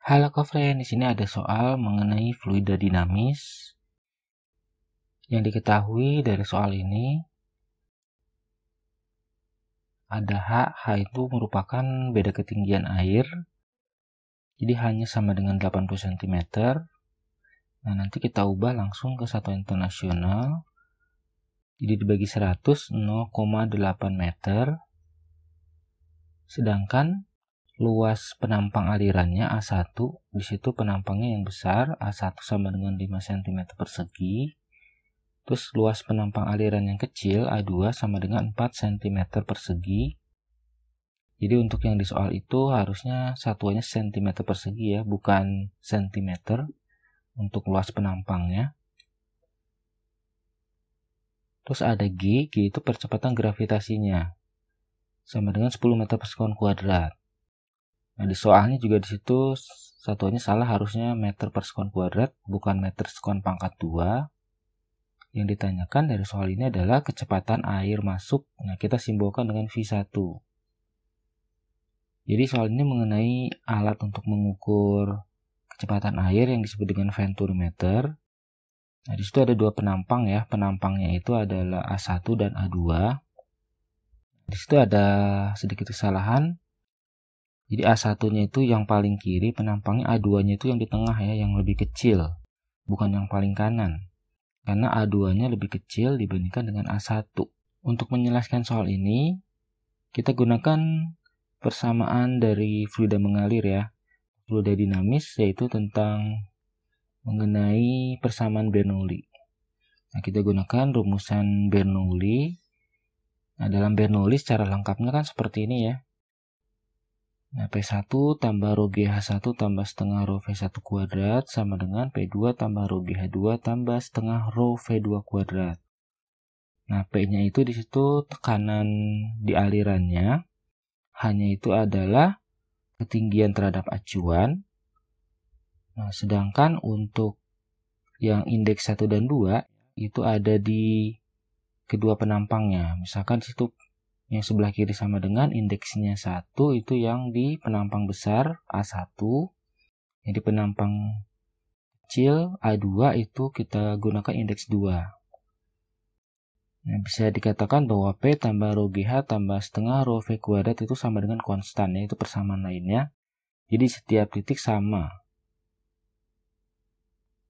Halo Kofren, di sini ada soal mengenai fluida dinamis. Yang diketahui dari soal ini ada H, H itu merupakan beda ketinggian air. Jadi hanya sama dengan 80 cm. Nah, nanti kita ubah langsung ke satu internasional. Jadi dibagi 100, 0,8 meter. Sedangkan luas penampang alirannya A1 disitu penampangnya yang besar A1 sama dengan 5 cm persegi terus luas penampang aliran yang kecil A2 sama dengan 4 cm persegi jadi untuk yang di soal itu harusnya satuannya cm persegi ya bukan cm untuk luas penampangnya terus ada G, G itu percepatan gravitasinya sama dengan 10 meter per sekon kuadrat Nah, di soalnya juga di situ satuannya salah harusnya meter per sekon kuadrat bukan meter sekon pangkat 2. Yang ditanyakan dari soal ini adalah kecepatan air masuk. Nah, kita simbolkan dengan V1. Jadi soal ini mengenai alat untuk mengukur kecepatan air yang disebut dengan venturi meter. Nah, di situ ada dua penampang ya. Penampangnya itu adalah A1 dan A2. Di situ ada sedikit kesalahan jadi A1-nya itu yang paling kiri, penampangnya A2-nya itu yang di tengah ya, yang lebih kecil, bukan yang paling kanan. Karena A2-nya lebih kecil dibandingkan dengan A1. Untuk menjelaskan soal ini, kita gunakan persamaan dari fluida mengalir ya, fluida dinamis yaitu tentang mengenai persamaan Bernoulli. Nah, kita gunakan rumusan Bernoulli. Nah, dalam Bernoulli secara lengkapnya kan seperti ini ya Nah, P1 tambah rho GH1 tambah setengah rho V1 kuadrat sama dengan P2 tambah rho GH2 tambah setengah rho V2 kuadrat. Nah, P-nya itu di situ tekanan di alirannya hanya itu adalah ketinggian terhadap acuan. Nah, sedangkan untuk yang indeks 1 dan 2 itu ada di kedua penampangnya. Misalkan di situ yang sebelah kiri sama dengan indeksnya 1 itu yang di penampang besar A1 jadi penampang kecil A2 itu kita gunakan indeks 2 nah, bisa dikatakan bahwa P tambah rho GH tambah setengah rho V kuadrat itu sama dengan konstan ya, itu persamaan lainnya jadi setiap titik sama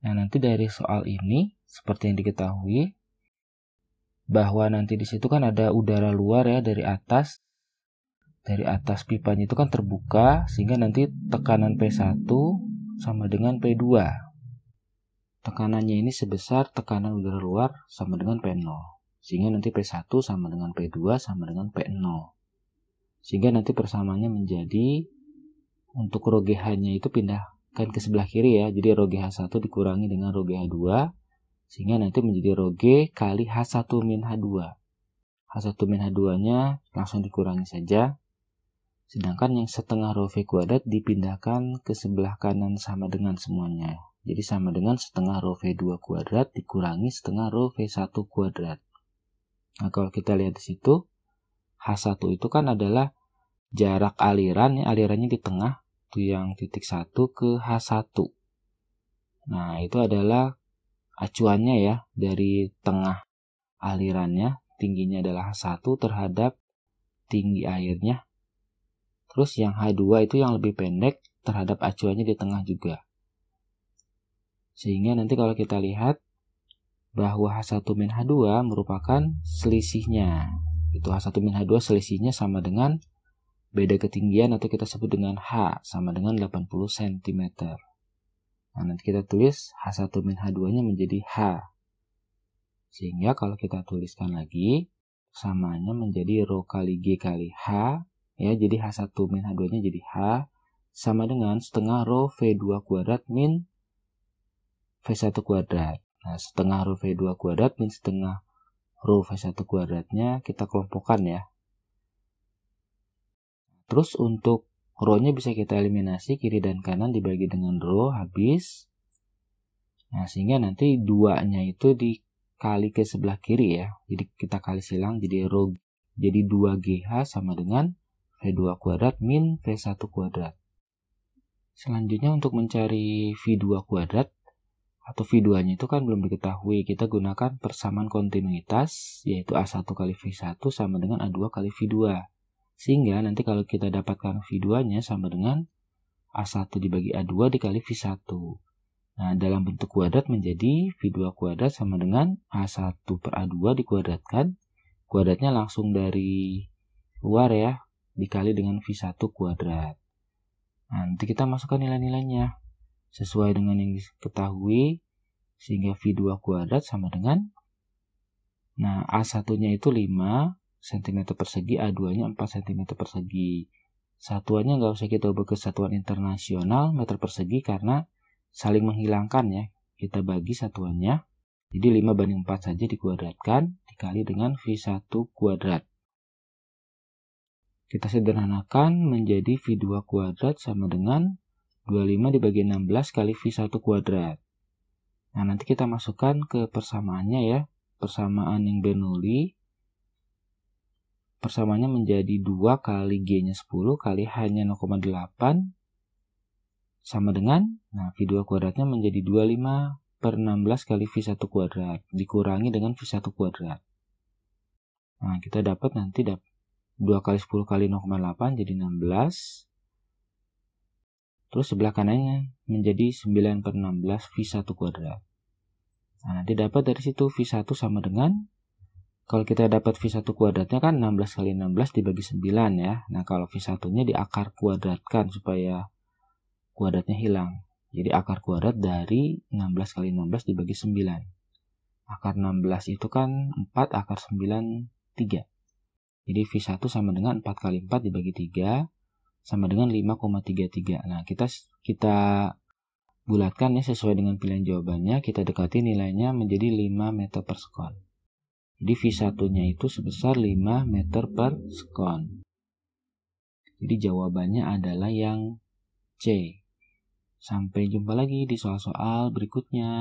nah nanti dari soal ini seperti yang diketahui bahwa nanti di situ kan ada udara luar ya dari atas dari atas pipanya itu kan terbuka sehingga nanti tekanan P1 sama dengan P2. Tekanannya ini sebesar tekanan udara luar sama dengan P0. Sehingga nanti P1 sama dengan P2 sama dengan P0. Sehingga nanti persamaannya menjadi untuk rogehannya itu pindahkan ke sebelah kiri ya. Jadi rogeh h 1 dikurangi dengan rogeh h 2 sehingga nanti menjadi rho G kali H1 min H2. H1 min H2-nya langsung dikurangi saja. Sedangkan yang setengah rho V kuadrat dipindahkan ke sebelah kanan sama dengan semuanya. Jadi sama dengan setengah rho V2 kuadrat dikurangi setengah rho V1 kuadrat. Nah kalau kita lihat di situ, H1 itu kan adalah jarak aliran, ya, alirannya di tengah, itu yang titik 1 ke H1. Nah itu adalah acuannya ya dari tengah alirannya tingginya adalah satu terhadap tinggi airnya. Terus yang H2 itu yang lebih pendek terhadap acuannya di tengah juga. Sehingga nanti kalau kita lihat bahwa H1 min H2 merupakan selisihnya. Itu H1 min H2 selisihnya sama dengan beda ketinggian atau kita sebut dengan H sama dengan 80 cm. Nah, nanti kita tulis H1 min H2-nya menjadi H. Sehingga kalau kita tuliskan lagi, samanya menjadi Rho kali G kali H. Ya, jadi H1 min H2-nya jadi H. Sama dengan setengah Rho V2 kuadrat min V1 kuadrat. Nah, setengah Rho V2 kuadrat min setengah Rho V1 kuadratnya kita kelompokkan ya. Terus untuk rho nya bisa kita eliminasi kiri dan kanan dibagi dengan row habis. Nah, sehingga nanti duanya itu dikali ke sebelah kiri ya. Jadi kita kali silang jadi row. Jadi 2GH sama dengan V2 kuadrat min V1 kuadrat. Selanjutnya untuk mencari V2 kuadrat atau V2-nya itu kan belum diketahui. Kita gunakan persamaan kontinuitas yaitu A1 kali V1 sama dengan A2 kali V2. Sehingga nanti kalau kita dapatkan V2-nya sama dengan A1 dibagi A2 dikali V1. Nah, dalam bentuk kuadrat menjadi V2 kuadrat sama dengan A1 per A2 dikuadratkan. Kuadratnya langsung dari luar ya, dikali dengan V1 kuadrat. Nah, nanti kita masukkan nilai-nilainya sesuai dengan yang diketahui sehingga V2 kuadrat sama dengan nah A1 nya itu 5 cm persegi, A2-nya 4 cm persegi. Satuannya nggak usah kita ubah ke satuan internasional meter persegi karena saling menghilangkan ya. Kita bagi satuannya. Jadi 5 banding 4 saja dikuadratkan dikali dengan V1 kuadrat. Kita sederhanakan menjadi V2 kuadrat sama dengan 25 dibagi 16 kali V1 kuadrat. Nah, nanti kita masukkan ke persamaannya ya. Persamaan yang Bernoulli persamaannya menjadi 2 kali G-nya 10 kali H-nya 0,8 sama dengan nah V2 kuadratnya menjadi 25 per 16 kali V1 kuadrat dikurangi dengan V1 kuadrat. Nah, kita dapat nanti 2 kali 10 kali 0,8 jadi 16. Terus sebelah kanannya menjadi 9 per 16 V1 kuadrat. Nah, nanti dapat dari situ V1 sama dengan kalau kita dapat V1 kuadratnya kan 16 kali 16 dibagi 9 ya. Nah kalau V1-nya diakar kuadratkan supaya kuadratnya hilang. Jadi akar kuadrat dari 16 kali 16 dibagi 9. Akar 16 itu kan 4, akar 9, 3. Jadi V1 sama dengan 4 kali 4 dibagi 3 sama dengan 5,33. Nah, kita kita bulatkan ya sesuai dengan pilihan jawabannya, kita dekati nilainya menjadi 5 meter per sekolah. Jadi V1-nya itu sebesar 5 meter per sekon. Jadi jawabannya adalah yang C. Sampai jumpa lagi di soal-soal berikutnya.